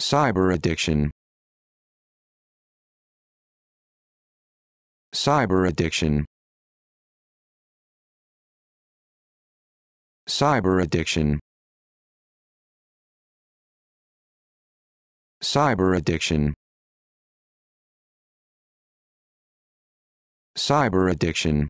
Cyber addiction. Cyber addiction. Cyber addiction. Cyber addiction. Cyber addiction.